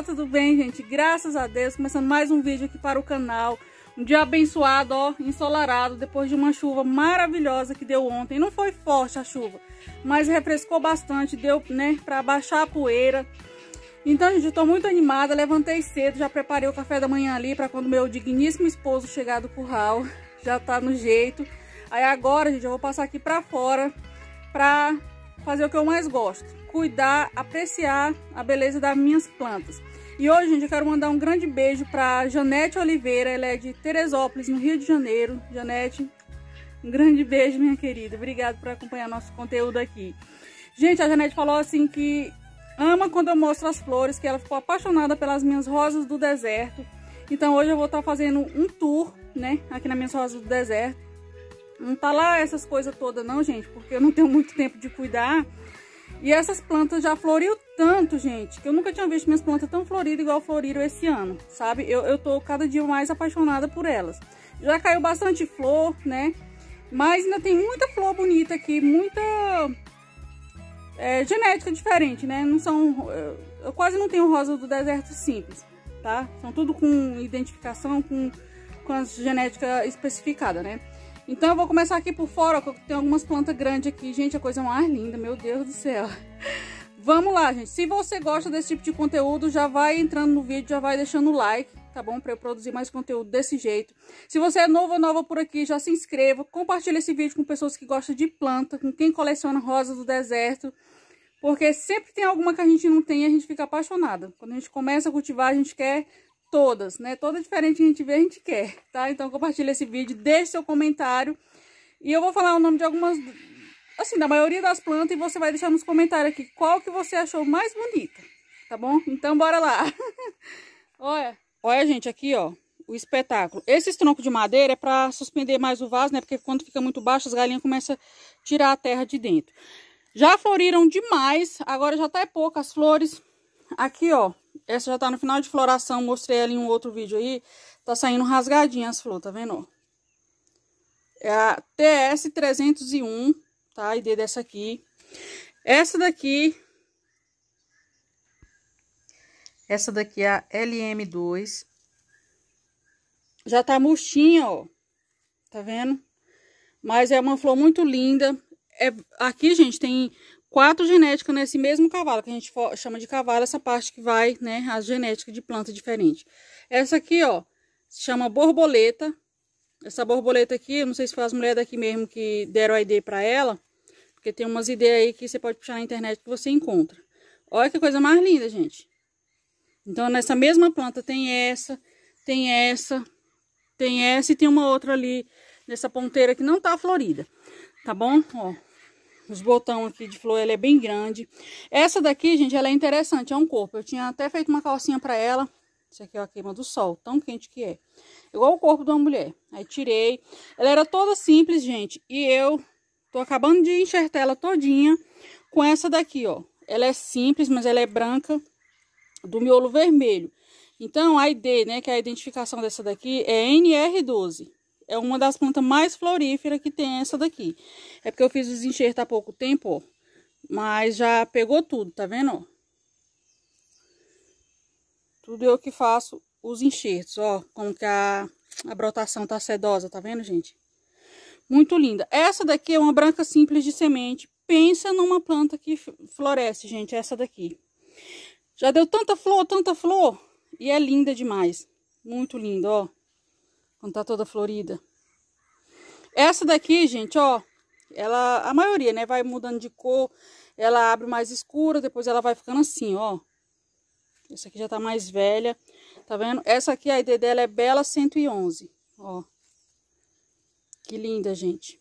está tudo bem, gente? Graças a Deus, começando mais um vídeo aqui para o canal. Um dia abençoado, ó, ensolarado, depois de uma chuva maravilhosa que deu ontem. Não foi forte a chuva, mas refrescou bastante, deu, né, para baixar a poeira. Então, gente, eu tô muito animada, levantei cedo, já preparei o café da manhã ali para quando meu digníssimo esposo chegar do curral, já tá no jeito. Aí agora, gente, eu vou passar aqui para fora para fazer o que eu mais gosto cuidar, apreciar a beleza das minhas plantas. E hoje, gente, eu quero mandar um grande beijo para Janete Oliveira, ela é de Teresópolis, no Rio de Janeiro. Janete, um grande beijo, minha querida. Obrigado por acompanhar nosso conteúdo aqui. Gente, a Janete falou assim que ama quando eu mostro as flores, que ela ficou apaixonada pelas minhas rosas do deserto. Então hoje eu vou estar tá fazendo um tour, né, aqui nas minhas rosas do deserto. Não tá lá essas coisas todas não, gente, porque eu não tenho muito tempo de cuidar. E essas plantas já floriu tanto, gente, que eu nunca tinha visto minhas plantas tão floridas igual floriram esse ano, sabe? Eu, eu tô cada dia mais apaixonada por elas. Já caiu bastante flor, né? Mas ainda tem muita flor bonita aqui, muita é, genética diferente, né? Não são... Eu quase não tenho rosa do deserto simples, tá? São tudo com identificação, com, com as genéticas especificadas, né? Então eu vou começar aqui por fora, ó, tem algumas plantas grandes aqui. Gente, a coisa é mais linda, meu Deus do céu. Vamos lá, gente. Se você gosta desse tipo de conteúdo, já vai entrando no vídeo, já vai deixando o like, tá bom? Pra eu produzir mais conteúdo desse jeito. Se você é novo ou nova por aqui, já se inscreva. Compartilha esse vídeo com pessoas que gostam de planta, com quem coleciona rosas do deserto. Porque sempre tem alguma que a gente não tem e a gente fica apaixonada. Quando a gente começa a cultivar, a gente quer todas, né? Toda diferente a gente vê, a gente quer, tá? Então compartilha esse vídeo, deixe seu comentário. E eu vou falar o nome de algumas, assim, da maioria das plantas e você vai deixar nos comentários aqui qual que você achou mais bonita, tá bom? Então bora lá. olha, olha gente, aqui ó, o espetáculo. Esses troncos de madeira é para suspender mais o vaso, né? Porque quando fica muito baixo as galinhas começam a tirar a terra de dentro. Já floriram demais, agora já tá é pouco as flores. Aqui ó, essa já tá no final de floração, mostrei ela em um outro vídeo aí. Tá saindo rasgadinha as flores, tá vendo? É a TS301, tá? A ID dessa aqui. Essa daqui... Essa daqui é a LM2. Já tá murchinha, ó. Tá vendo? Mas é uma flor muito linda. É, aqui, gente, tem quatro genéticas nesse mesmo cavalo, que a gente chama de cavalo, essa parte que vai, né, a genética de planta diferente. Essa aqui, ó, se chama borboleta. Essa borboleta aqui, não sei se foi as mulheres daqui mesmo que deram a ideia para ela, porque tem umas ideias aí que você pode puxar na internet que você encontra. Olha que coisa mais linda, gente. Então, nessa mesma planta tem essa, tem essa, tem essa e tem uma outra ali nessa ponteira que não tá florida. Tá bom? Ó, os botões aqui de flor, ela é bem grande. Essa daqui, gente, ela é interessante, é um corpo. Eu tinha até feito uma calcinha pra ela. Isso aqui é a queima do sol, tão quente que é. Igual o corpo de uma mulher. Aí tirei. Ela era toda simples, gente. E eu tô acabando de enxertar ela todinha com essa daqui, ó. Ela é simples, mas ela é branca do miolo vermelho. Então, a ID, né, que é a identificação dessa daqui, é NR12 é uma das plantas mais floríferas que tem essa daqui. É porque eu fiz os enxertos há pouco tempo, ó. Mas já pegou tudo, tá vendo, ó? Tudo eu que faço os enxertos, ó. Como que a, a brotação tá sedosa, tá vendo, gente? Muito linda. Essa daqui é uma branca simples de semente. Pensa numa planta que floresce, gente, essa daqui. Já deu tanta flor, tanta flor. E é linda demais. Muito linda, ó. Quando tá toda florida. Essa daqui, gente, ó. Ela, a maioria, né? Vai mudando de cor. Ela abre mais escura, depois ela vai ficando assim, ó. Essa aqui já tá mais velha. Tá vendo? Essa aqui, a ID dela é Bela 111, ó. Que linda, gente.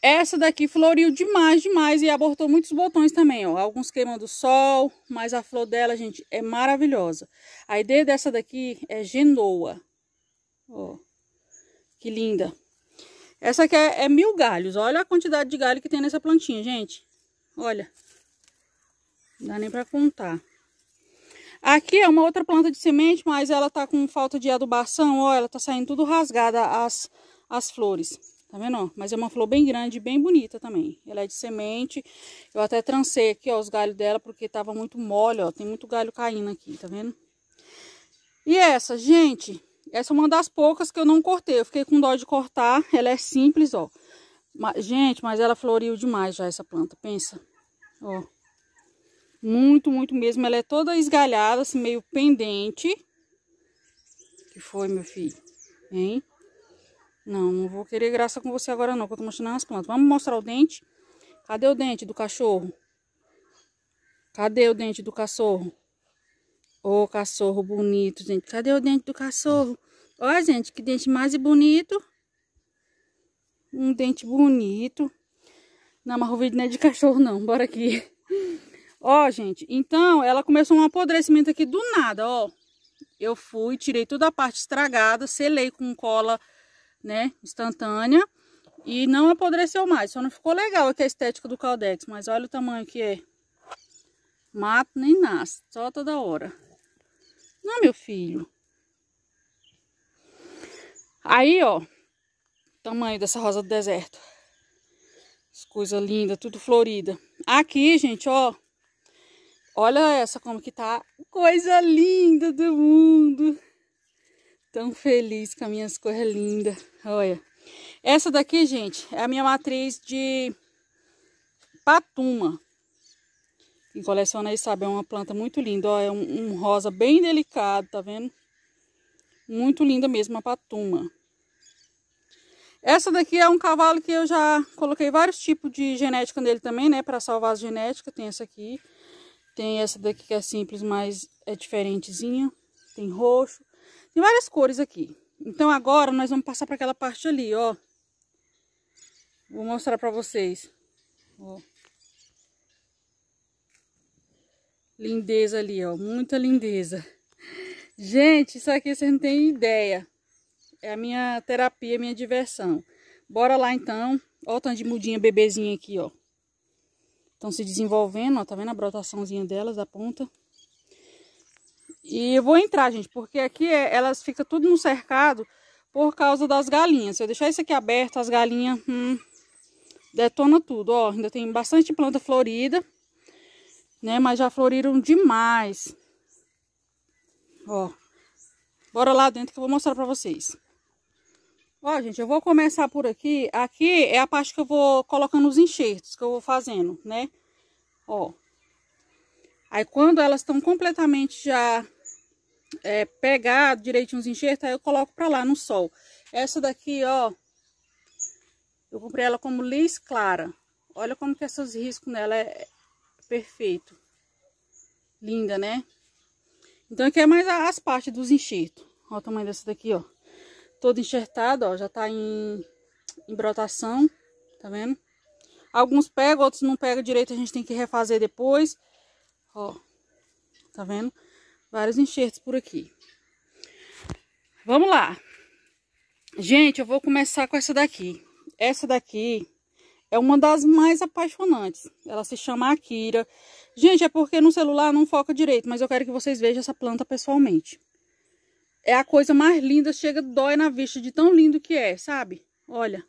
Essa daqui floriu demais, demais e abortou muitos botões também, ó. Alguns queimando o sol, mas a flor dela, gente, é maravilhosa. A ideia dessa daqui é Genoa. Ó, que linda. Essa aqui é, é mil galhos. Olha a quantidade de galho que tem nessa plantinha, gente. Olha. Não dá nem pra contar. Aqui é uma outra planta de semente, mas ela tá com falta de adubação, ó, ela tá saindo tudo rasgada as, as flores, tá vendo? Ó? Mas é uma flor bem grande, bem bonita também. Ela é de semente, eu até trancei aqui, ó, os galhos dela, porque tava muito mole, ó, tem muito galho caindo aqui, tá vendo? E essa, gente, essa é uma das poucas que eu não cortei. Eu fiquei com dó de cortar. Ela é simples, ó. Mas, gente, mas ela floriu demais já essa planta. Pensa. Ó. Muito, muito mesmo. Ela é toda esgalhada, assim, meio pendente. Que foi, meu filho? Hein? Não, não vou querer graça com você agora não, que eu tô mostrando as plantas. Vamos mostrar o dente? Cadê o dente do cachorro? Cadê o dente do cachorro? Ô, oh, cachorro bonito, gente. Cadê o dente do cachorro? Ó, gente, que dente mais bonito. Um dente bonito. Não, mas o vídeo não é de cachorro, não. Bora aqui. Ó, gente, então ela começou um apodrecimento aqui do nada, ó. Eu fui, tirei toda a parte estragada, selei com cola, né, instantânea. E não apodreceu mais, só não ficou legal aqui a estética do Caldex. Mas olha o tamanho que é. Mato nem nasce, só toda hora. Não, meu filho. Aí, ó. Tamanho dessa rosa do deserto. As coisas lindas, tudo florida. Aqui, gente, ó. Olha essa como que tá. Coisa linda do mundo. Tão feliz com as minhas coisas lindas. Olha. Essa daqui, gente, é a minha matriz de patuma. Quem coleciona aí sabe, é uma planta muito linda. Ó, é um, um rosa bem delicado, tá vendo? Muito linda mesmo a patuma. Essa daqui é um cavalo que eu já coloquei vários tipos de genética nele também, né? Para salvar as genéticas. Tem essa aqui. Tem essa daqui que é simples, mas é diferentezinha. Tem roxo. Tem várias cores aqui. Então agora nós vamos passar para aquela parte ali, ó. Vou mostrar para vocês. Ó. Lindeza ali, ó. Muita lindeza. Gente, isso aqui vocês não têm ideia. É a minha terapia, a minha diversão. Bora lá, então. Ó o tanto de mudinha bebezinha aqui, ó. Estão se desenvolvendo, ó. Tá vendo a brotaçãozinha delas, a ponta? E eu vou entrar, gente, porque aqui é, elas ficam tudo no cercado por causa das galinhas. Se eu deixar isso aqui aberto, as galinhas hum, detonam tudo, ó. Ainda tem bastante planta florida né? Mas já floriram demais. Ó. Bora lá dentro que eu vou mostrar pra vocês. Ó, gente, eu vou começar por aqui. Aqui é a parte que eu vou colocando os enxertos que eu vou fazendo, né? Ó. Aí quando elas estão completamente já é, pegar direitinho os enxertos, aí eu coloco pra lá no sol. Essa daqui, ó, eu comprei ela como lis clara. Olha como que esses riscos nela é, Perfeito. Linda, né? Então aqui é mais as partes dos enxertos. Olha o tamanho dessa daqui, ó. Todo enxertado, ó. Já tá em, em brotação. Tá vendo? Alguns pegam, outros não pegam direito. A gente tem que refazer depois. Ó. Tá vendo? Vários enxertos por aqui. Vamos lá. Gente, eu vou começar com essa daqui. Essa daqui é uma das mais apaixonantes. Ela se chama Akira. Gente, é porque no celular não foca direito, mas eu quero que vocês vejam essa planta pessoalmente. É a coisa mais linda, chega, dói na vista de tão lindo que é, sabe? Olha.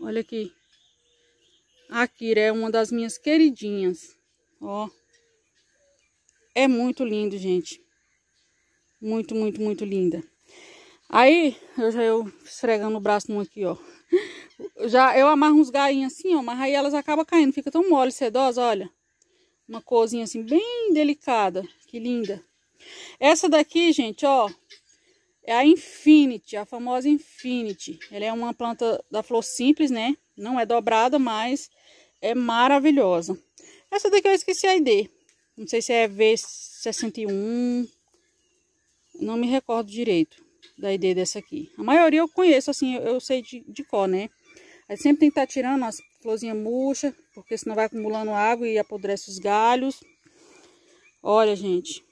Olha aqui. A Akira é uma das minhas queridinhas. Ó. É muito lindo, gente. Muito, muito, muito linda. Aí, eu já eu esfregando o braço num aqui, ó. Já eu amarro uns gainhos assim, ó, mas aí elas acabam caindo, fica tão mole, sedosa, olha. Uma corzinha assim, bem delicada, que linda. Essa daqui, gente, ó, é a Infinity, a famosa Infinity. Ela é uma planta da flor simples, né? Não é dobrada, mas é maravilhosa. Essa daqui eu esqueci a ID. Não sei se é V61, não me recordo direito da ideia dessa aqui. A maioria eu conheço, assim, eu, eu sei de, de cor, né? Aí sempre tem que estar tá tirando as florzinhas murchas, porque senão vai acumulando água e apodrece os galhos. Olha, gente.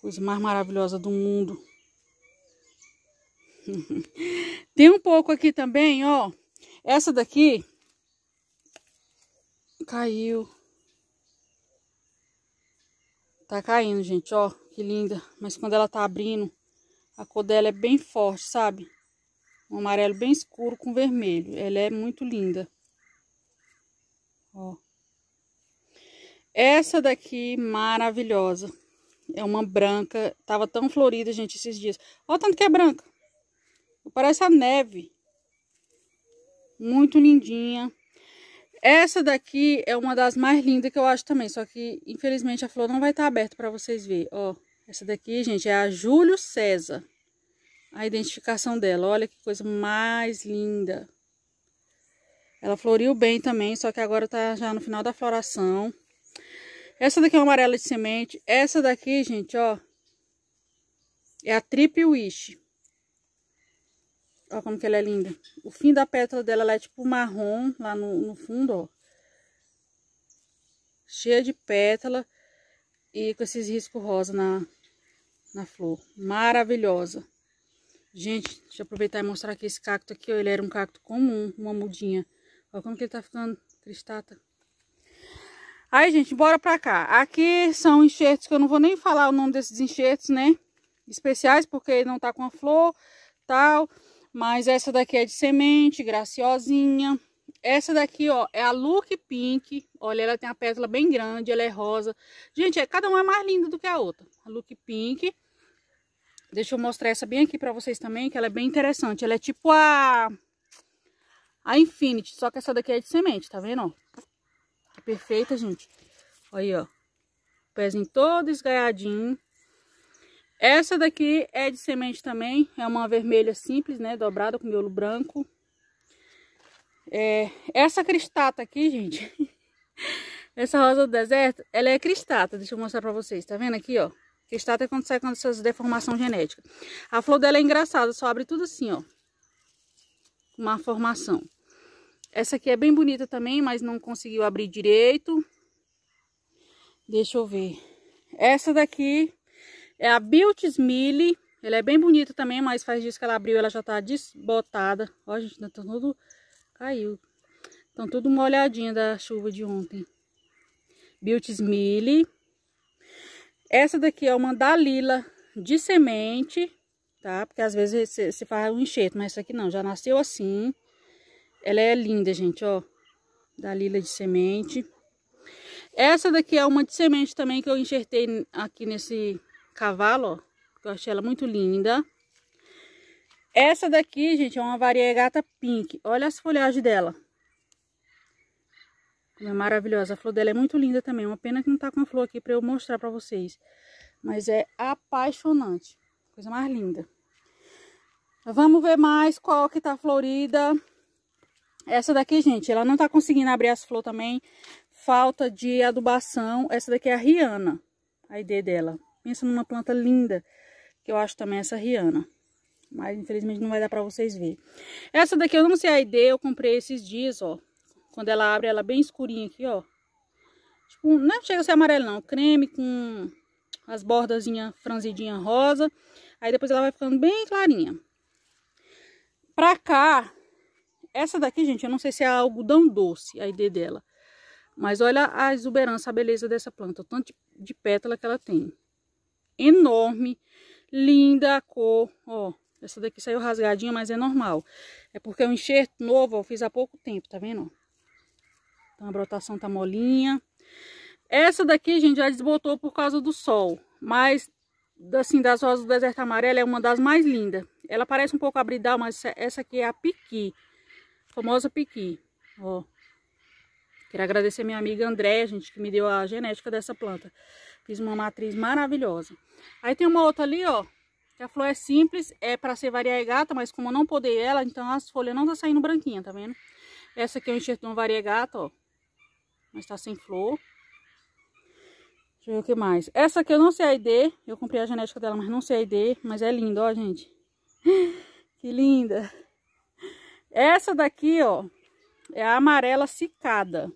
Coisa mais maravilhosa do mundo. tem um pouco aqui também, ó. Essa daqui caiu. Tá caindo, gente, ó. Que linda. Mas quando ela tá abrindo, a cor dela é bem forte, sabe? Um amarelo bem escuro com vermelho. Ela é muito linda. Ó. Essa daqui, maravilhosa. É uma branca. Tava tão florida, gente, esses dias. Ó tanto que é branca. Parece a neve. Muito lindinha. Essa daqui é uma das mais lindas que eu acho também. Só que, infelizmente, a flor não vai estar tá aberta para vocês verem, ó. Essa daqui, gente, é a Júlio César. A identificação dela, olha que coisa mais linda. Ela floriu bem também, só que agora tá já no final da floração. Essa daqui é uma amarela de semente. Essa daqui, gente, ó, é a Trip Wish. Olha como que ela é linda. O fim da pétala dela é tipo marrom lá no, no fundo, ó. Cheia de pétala e com esses riscos rosa na, na flor. Maravilhosa. Gente, deixa eu aproveitar e mostrar aqui esse cacto aqui. Ó, ele era um cacto comum, uma mudinha. Olha como que ele tá ficando tristata Aí, gente, bora pra cá. Aqui são enxertos que eu não vou nem falar o nome desses enxertos, né? Especiais, porque não tá com a flor, tal. Mas essa daqui é de semente, graciosinha. Essa daqui, ó, é a Look Pink. Olha, ela tem a pétala bem grande, ela é rosa. Gente, é, cada uma é mais linda do que a outra. A Look Pink. Deixa eu mostrar essa bem aqui pra vocês também, que ela é bem interessante. Ela é tipo a... A Infinity, só que essa daqui é de semente, tá vendo? Ó? É perfeita, gente. Aí, ó. Pezinho todo esgaiadinho. Essa daqui é de semente também. É uma vermelha simples, né? Dobrada com miolo branco. É, essa cristata aqui, gente. essa rosa do deserto, ela é cristata. Deixa eu mostrar pra vocês. Tá vendo aqui, ó? que está até acontecendo com essas deformações genéticas. A flor dela é engraçada, só abre tudo assim, ó. Uma formação. Essa aqui é bem bonita também, mas não conseguiu abrir direito. Deixa eu ver. Essa daqui é a Beauty's Smile. Ela é bem bonita também, mas faz dias que ela abriu, ela já tá desbotada. Ó, gente, tá tudo... Caiu. Estão tudo molhadinha da chuva de ontem. Beauty's Smile. Essa daqui é uma dalila de semente, tá? Porque às vezes se, faz um enxerto, mas essa aqui não, já nasceu assim. Ela é linda, gente, ó. Dalila de semente. Essa daqui é uma de semente também que eu enxertei aqui nesse cavalo, ó. Eu achei ela muito linda. Essa daqui, gente, é uma variegata pink. Olha as folhagens dela. É maravilhosa. A flor dela é muito linda também. É uma pena que não tá com a flor aqui para eu mostrar para vocês. Mas é apaixonante. Coisa mais linda. Vamos ver mais qual que tá florida. Essa daqui, gente, ela não tá conseguindo abrir as flores também. Falta de adubação. Essa daqui é a Rihanna. A ideia dela. Pensa numa planta linda. Que eu acho também essa Rihanna. Mas infelizmente não vai dar pra vocês ver. Essa daqui eu não sei a ideia. Eu comprei esses dias, ó. Quando ela abre, ela é bem escurinha aqui, ó. Tipo, não é, chega a ser amarelo não, creme com as bordazinhas franzidinhas rosa. Aí depois ela vai ficando bem clarinha. Pra cá, essa daqui, gente, eu não sei se é algodão doce, a ideia dela. Mas olha a exuberância, a beleza dessa planta, o tanto de pétala que ela tem. Enorme, linda a cor, ó. Essa daqui saiu rasgadinha, mas é normal. É porque é um enxerto novo, eu fiz há pouco tempo, tá vendo? Então a brotação tá molinha. Essa daqui, gente, já desbotou por causa do sol. Mas, assim, das rosas do deserto amarelo, é uma das mais lindas. Ela parece um pouco abridal, mas essa aqui é a piqui. famosa piqui, ó. Quero agradecer minha amiga André, gente, que me deu a genética dessa planta. Fiz uma matriz maravilhosa. Aí tem uma outra ali, ó. Que a flor é simples, é para ser variegata, mas como eu não podei ela, então as folhas não tá saindo branquinha, tá vendo? Essa aqui é um enxertão variegata, ó mas tá sem flor. Deixa eu ver o que mais. Essa aqui eu não sei a ID, eu comprei a genética dela, mas não sei a ID, mas é linda, ó, gente. que linda. Essa daqui, ó, é a amarela cicada.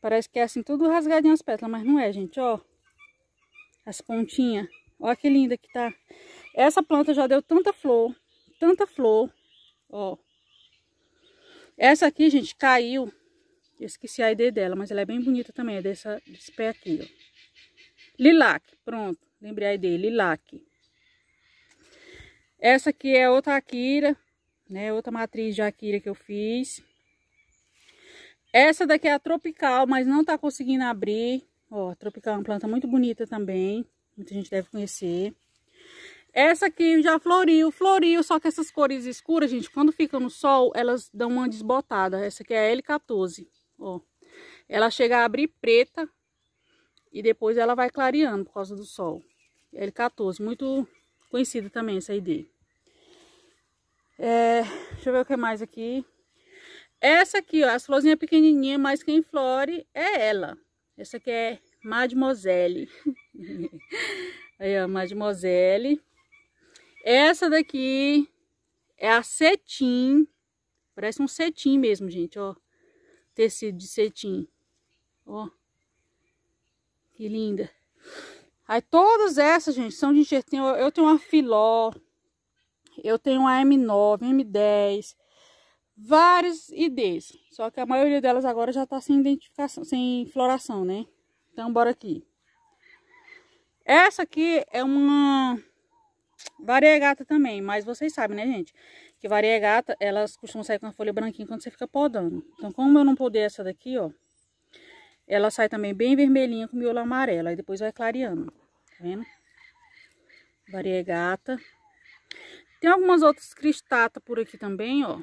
Parece que é assim, tudo rasgadinho as pétalas, mas não é, gente, ó. As pontinhas. Olha que linda que tá. Essa planta já deu tanta flor, tanta flor, ó. Essa aqui, gente, caiu eu esqueci a ID dela, mas ela é bem bonita também, é dessa, desse pé aqui, ó. Lilac, pronto, lembrei a ID, lilac. Essa aqui é outra Akira, né, outra matriz de Akira que eu fiz. Essa daqui é a tropical, mas não tá conseguindo abrir. Ó, tropical é uma planta muito bonita também. Muita gente deve conhecer. Essa aqui já floriu, floriu, só que essas cores escuras, gente, quando ficam no sol, elas dão uma desbotada. Essa aqui é a L14. Ó, ela chega a abrir preta e depois ela vai clareando por causa do sol. L14, muito conhecida também essa ID. É, deixa eu ver o que mais aqui. Essa aqui, ó, as florzinhas pequenininha, mas quem flore é ela. Essa aqui é Mademoiselle. Aí, ó, Mademoiselle. Essa daqui é a cetim. Parece um cetim mesmo, gente, ó tecido de cetim. Ó. Que linda. Aí todas essas, gente, são de enxertinho. Eu tenho uma filó. Eu tenho uma M9, M10. Vários IDs. Só que a maioria delas agora já tá sem identificação, sem floração, né? Então, bora aqui. Essa aqui é uma variegata também, mas vocês sabem, né, gente? Que variegata, é elas costumam sair com a folha branquinha quando você fica podando. Então, como eu não podei essa daqui, ó, ela sai também bem vermelhinha com miolo amarelo. Aí depois vai clareando, tá vendo? Variegata. É Tem algumas outras cristata por aqui também, ó.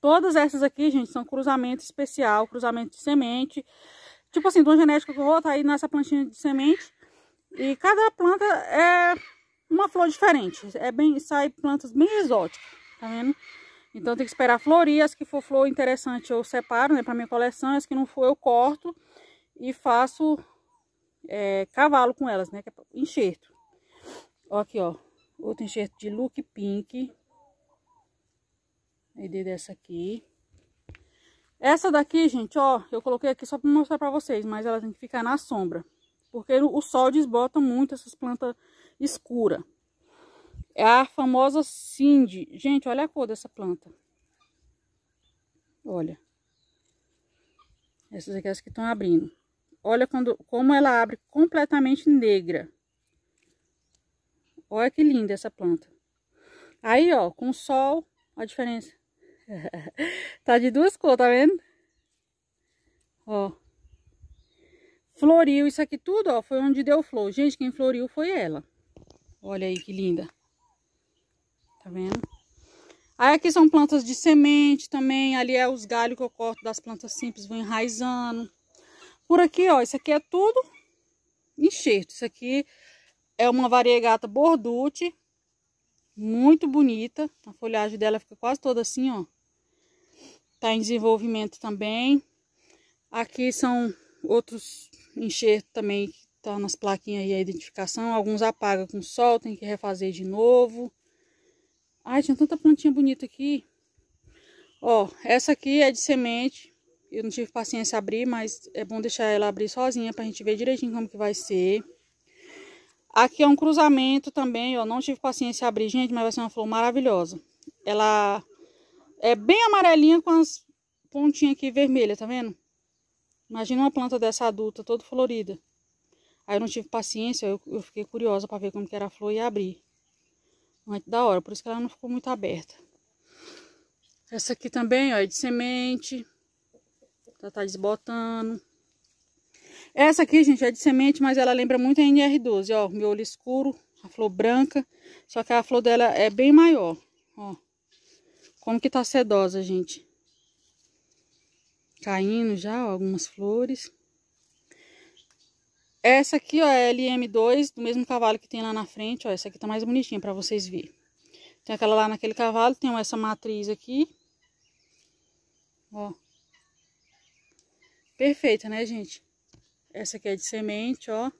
Todas essas aqui, gente, são cruzamento especial, cruzamento de semente. Tipo assim, de uma genética que eu vou, tá aí nessa plantinha de semente. E cada planta é uma flor diferente. É bem, sai plantas bem exóticas, tá vendo? Então tem que esperar florir, as que for flor interessante eu separo, né, para minha coleção, as que não for eu corto e faço é, cavalo com elas, né, que é enxerto. Ó aqui, ó, outro enxerto de look pink. ID dessa aqui. Essa daqui, gente, ó, eu coloquei aqui só para mostrar para vocês, mas ela tem que ficar na sombra. Porque o sol desbota muito essas plantas escura. É a famosa Cindy. Gente, olha a cor dessa planta. Olha. Essas aqui as que estão abrindo. Olha quando, como ela abre completamente negra. Olha que linda essa planta. Aí, ó, com sol, a diferença. tá de duas cores, tá vendo? Ó. Floriu isso aqui tudo, ó, foi onde deu flor. Gente, quem floriu foi ela. Olha aí que linda. Tá vendo? Aí aqui são plantas de semente também. Ali é os galhos que eu corto das plantas simples, vou enraizando. Por aqui, ó, isso aqui é tudo enxerto. Isso aqui é uma variegata bordute, muito bonita. A folhagem dela fica quase toda assim, ó. Tá em desenvolvimento também. Aqui são outros enxertos também tá nas plaquinhas aí a identificação. Alguns apaga com sol, tem que refazer de novo. Ai, tinha tanta plantinha bonita aqui. Ó, essa aqui é de semente. Eu não tive paciência a abrir, mas é bom deixar ela abrir sozinha pra gente ver direitinho como que vai ser. Aqui é um cruzamento também, ó. Não tive paciência a abrir, gente, mas vai ser uma flor maravilhosa. Ela é bem amarelinha com as pontinhas aqui vermelhas, tá vendo? Imagina uma planta dessa adulta, toda florida. Aí eu não tive paciência, eu, eu fiquei curiosa para ver como que era a flor e abri. Muito da hora, por isso que ela não ficou muito aberta. Essa aqui também, ó, é de semente. Já tá desbotando. Essa aqui, gente, é de semente, mas ela lembra muito a NR12, ó. Miolo escuro, a flor branca. Só que a flor dela é bem maior, ó. Como que tá sedosa, gente. Caindo já, ó, algumas flores. Essa aqui, ó, é LM2, do mesmo cavalo que tem lá na frente, ó. Essa aqui tá mais bonitinha pra vocês verem. Tem aquela lá naquele cavalo, tem essa matriz aqui. Ó. Perfeita, né, gente? Essa aqui é de semente, ó.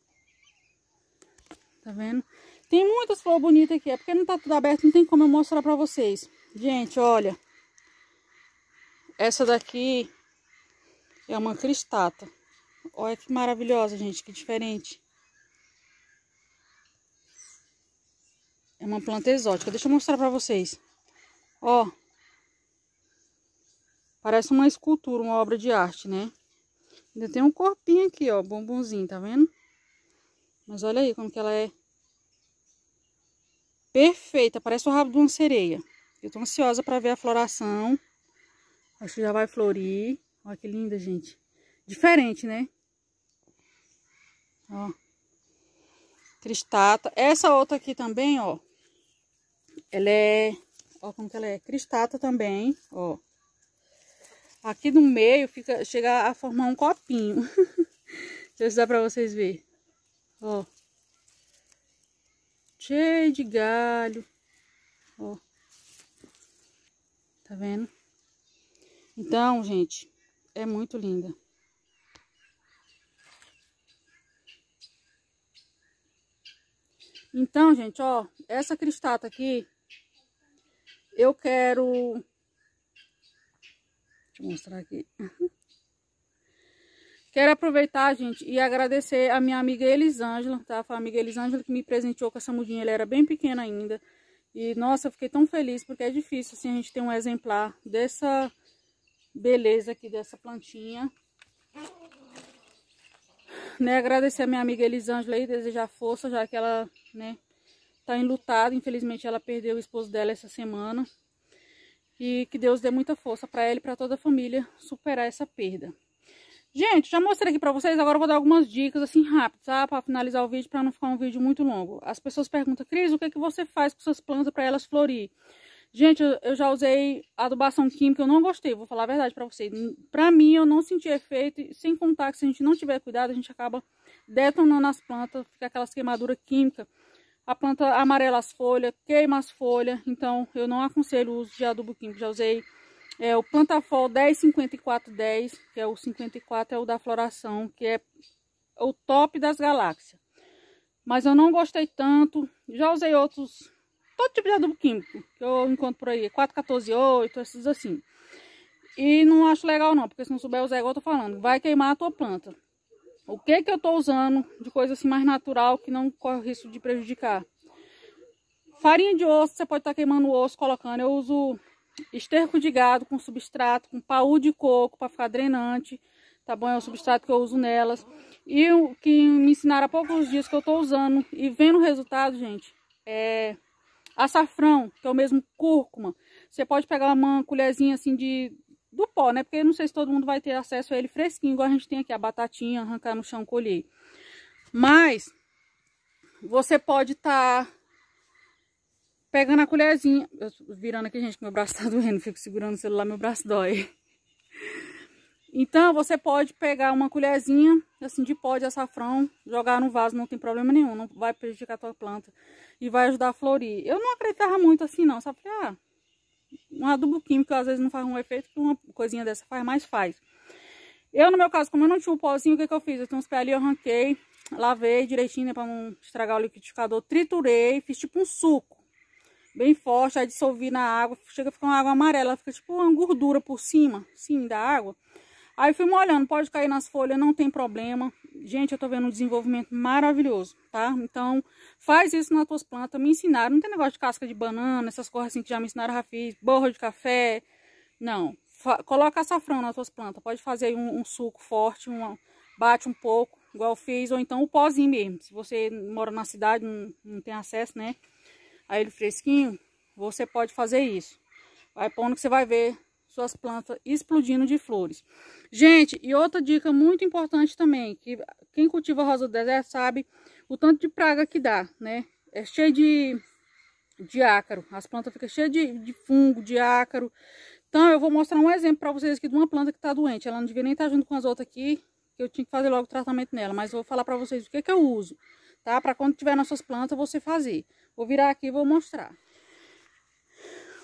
Tá vendo? Tem muitas flores bonitas aqui, é porque não tá tudo aberto, não tem como eu mostrar pra vocês. Gente, olha. Essa daqui é uma cristata. Olha que maravilhosa, gente, que diferente. É uma planta exótica. Deixa eu mostrar pra vocês. Ó. Parece uma escultura, uma obra de arte, né? Ainda tem um corpinho aqui, ó, bombonzinho, tá vendo? Mas olha aí como que ela é perfeita, parece o rabo de uma sereia. Eu tô ansiosa para ver a floração. Acho que já vai florir. Olha que linda, gente. Diferente, né? Ó. Cristata. Essa outra aqui também, ó. Ela é... Ó como que ela é. Cristata também, ó. Aqui no meio fica, chega a formar um copinho. Deixa eu dar pra vocês verem. Ó. Cheio de galho. Ó. Tá vendo? Então, gente, é muito linda. Então, gente, ó, essa cristata aqui, eu quero... Deixa eu mostrar aqui. Quero aproveitar, gente, e agradecer a minha amiga Elisângela, tá? A amiga Elisângela que me presenteou com essa mudinha, ela era bem pequena ainda. E, nossa, eu fiquei tão feliz, porque é difícil, assim, a gente ter um exemplar dessa beleza aqui, dessa plantinha né, agradecer a minha amiga Elisângela e desejar força, já que ela, né, tá enlutada. Infelizmente, ela perdeu o esposo dela essa semana. E que Deus dê muita força para ela e para toda a família superar essa perda. Gente, já mostrei aqui para vocês, agora eu vou dar algumas dicas assim rápidas, tá? Para finalizar o vídeo, para não ficar um vídeo muito longo. As pessoas perguntam, Cris, o que, é que você faz com suas plantas para elas florir? Gente, eu já usei adubação química, eu não gostei, vou falar a verdade pra vocês. Pra mim, eu não senti efeito, sem contar que se a gente não tiver cuidado, a gente acaba detonando as plantas, fica aquelas queimaduras químicas. A planta amarela as folhas, queima as folhas, então eu não aconselho o uso de adubo químico. Já usei é, o Plantafol 105410, que é o 54, é o da floração, que é o top das galáxias. Mas eu não gostei tanto, já usei outros todo tipo de adubo químico que eu encontro por aí, 4148, esses assim. E não acho legal não, porque se não souber usar igual eu tô falando, vai queimar a tua planta. O que que eu tô usando de coisa assim mais natural que não corre risco de prejudicar? Farinha de osso, você pode estar tá queimando o osso colocando. Eu uso esterco de gado com substrato, com paú de coco para ficar drenante tá bom? É o substrato que eu uso nelas. E o que me ensinaram há poucos dias que eu tô usando e vendo o resultado, gente, é Açafrão, que é o mesmo cúrcuma. Você pode pegar uma colherzinha assim de do pó, né? Porque não sei se todo mundo vai ter acesso a ele fresquinho, igual a gente tem aqui, a batatinha, arrancar no chão, colher. Mas você pode estar tá pegando a colherzinha, eu, virando aqui, gente, que meu braço tá doendo, fico segurando o celular, meu braço dói. Então, você pode pegar uma colherzinha, assim, de pó de açafrão, jogar no vaso, não tem problema nenhum, não vai prejudicar a tua planta e vai ajudar a florir. Eu não acreditava muito assim, não, só falei, ah, um adubo químico às vezes não faz um efeito que uma coisinha dessa faz, mas faz. Eu, no meu caso, como eu não tinha um pozinho, o que, que eu fiz? Eu tinha uns pés ali, eu arranquei, lavei direitinho, né, pra não estragar o liquidificador, triturei, fiz tipo um suco bem forte, aí dissolvi na água, chega a ficar uma água amarela, fica tipo uma gordura por cima, sim, da água. Aí fui molhando, pode cair nas folhas, não tem problema. Gente, eu tô vendo um desenvolvimento maravilhoso, tá? Então, faz isso nas tuas plantas. Me ensinaram, não tem negócio de casca de banana, essas coisas assim que já me ensinaram, já fiz, borra de café. Não, Fa coloca açafrão nas tuas plantas. Pode fazer um, um suco forte, uma, bate um pouco, igual eu fiz, ou então o pozinho mesmo. Se você mora na cidade, não, não tem acesso, né? A ele fresquinho, você pode fazer isso. Vai pondo que você vai ver suas plantas explodindo de flores. Gente, e outra dica muito importante também, que quem cultiva rosa do deserto sabe o tanto de praga que dá, né? É cheio de, de ácaro, as plantas ficam cheias de, de fungo, de ácaro. Então eu vou mostrar um exemplo para vocês aqui de uma planta que está doente, ela não devia nem estar tá junto com as outras aqui, que eu tinha que fazer logo o tratamento nela, mas eu vou falar para vocês o que, que eu uso, tá? Para quando tiver nas suas plantas você fazer. Vou virar aqui e vou mostrar.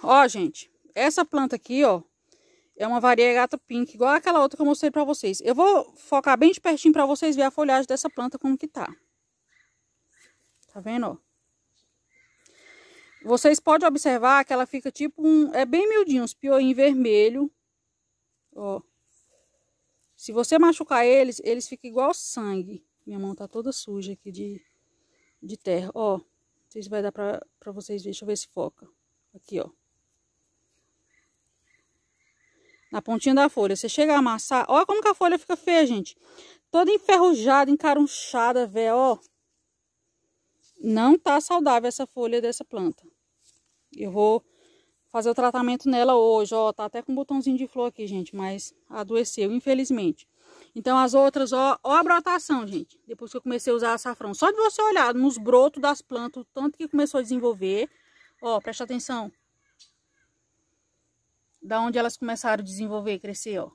Ó, gente, essa planta aqui, ó, é uma variegata pink, igual aquela outra que eu mostrei pra vocês. Eu vou focar bem de pertinho pra vocês verem a folhagem dessa planta como que tá. Tá vendo, ó? Vocês podem observar que ela fica tipo um... É bem miudinho, uns pioinhos vermelho. Ó. Se você machucar eles, eles ficam igual sangue. Minha mão tá toda suja aqui de, de terra, ó. Não sei se vai dar pra, pra vocês verem. Deixa eu ver se foca. Aqui, ó. na pontinha da folha. Você chega a amassar, olha como que a folha fica feia, gente. Toda enferrujada, encarunchada, velho, ó. Não tá saudável essa folha dessa planta. Eu vou fazer o tratamento nela hoje, ó. Tá até com um botãozinho de flor aqui, gente, mas adoeceu, infelizmente. Então, as outras, ó, ó a brotação, gente. Depois que eu comecei a usar açafrão. Só de você olhar nos brotos das plantas, o tanto que começou a desenvolver. Ó, presta atenção da onde elas começaram a desenvolver, crescer, ó.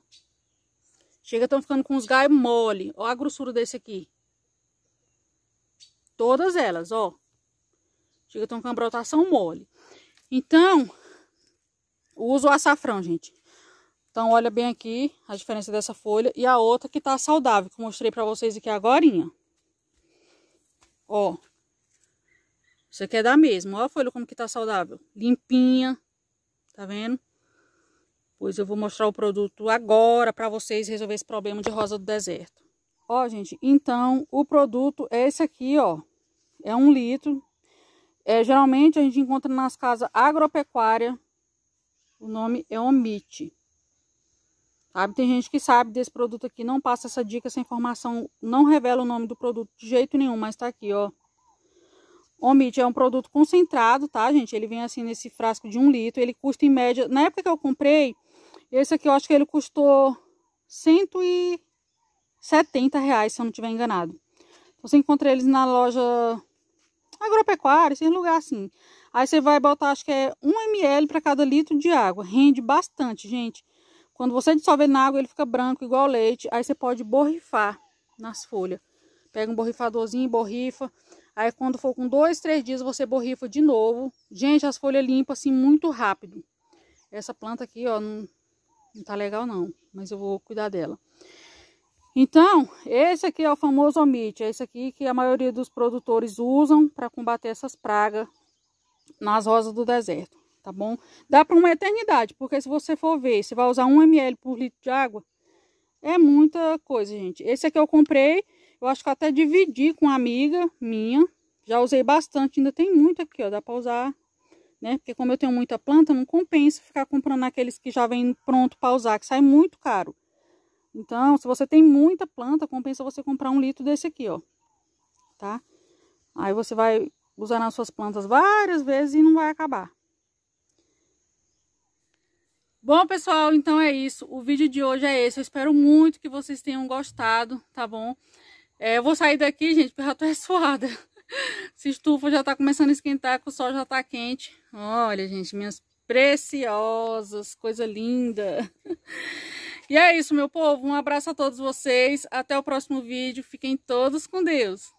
Chega, estão ficando com os galhos mole. Ó a grossura desse aqui. Todas elas, ó. Chega, estão com a brotação mole. Então, uso o açafrão, gente. Então, olha bem aqui a diferença dessa folha e a outra que tá saudável, que eu mostrei pra vocês aqui agorinha. Ó. Isso aqui é da mesma. Ó a folha como que tá saudável. Limpinha. Tá vendo? Pois eu vou mostrar o produto agora para vocês resolver esse problema de rosa do deserto. Ó, gente, então o produto é esse aqui, ó. É um litro. É, geralmente a gente encontra nas casas agropecuárias. O nome é Omite. Sabe, tem gente que sabe desse produto aqui, não passa essa dica, essa informação, não revela o nome do produto de jeito nenhum, mas tá aqui, ó. Omite é um produto concentrado, tá, gente? Ele vem assim nesse frasco de um litro, ele custa em média, na época que eu comprei, esse aqui eu acho que ele custou 170 reais, se eu não estiver enganado. Então, você encontra eles na loja agropecuária, esse lugar assim. Aí você vai botar, acho que é 1 ml para cada litro de água. Rende bastante, gente. Quando você dissolve na água, ele fica branco, igual leite. Aí você pode borrifar nas folhas. Pega um borrifadorzinho, borrifa. Aí quando for com dois, três dias, você borrifa de novo. Gente, as folhas limpam assim muito rápido. Essa planta aqui, ó, não tá legal não, mas eu vou cuidar dela. Então, esse aqui é o famoso omite, é esse aqui que a maioria dos produtores usam para combater essas pragas nas rosas do deserto, tá bom? Dá para uma eternidade, porque se você for ver, você vai usar 1 ml por litro de água, é muita coisa, gente. Esse aqui eu comprei, eu acho que até dividi com uma amiga minha, já usei bastante, ainda tem muito aqui, ó, dá para usar né? Porque como eu tenho muita planta, não compensa ficar comprando aqueles que já vem pronto para usar, que sai muito caro. Então, se você tem muita planta, compensa você comprar um litro desse aqui, ó. Tá? Aí você vai usar nas suas plantas várias vezes e não vai acabar. Bom, pessoal, então é isso. O vídeo de hoje é esse. Eu espero muito que vocês tenham gostado, tá bom? É, eu vou sair daqui, gente, porque eu já tô suada. Essa estufa já tá começando a esquentar, que o sol já tá quente. Olha, gente, minhas preciosas, coisa linda. E é isso, meu povo. Um abraço a todos vocês. Até o próximo vídeo. Fiquem todos com Deus.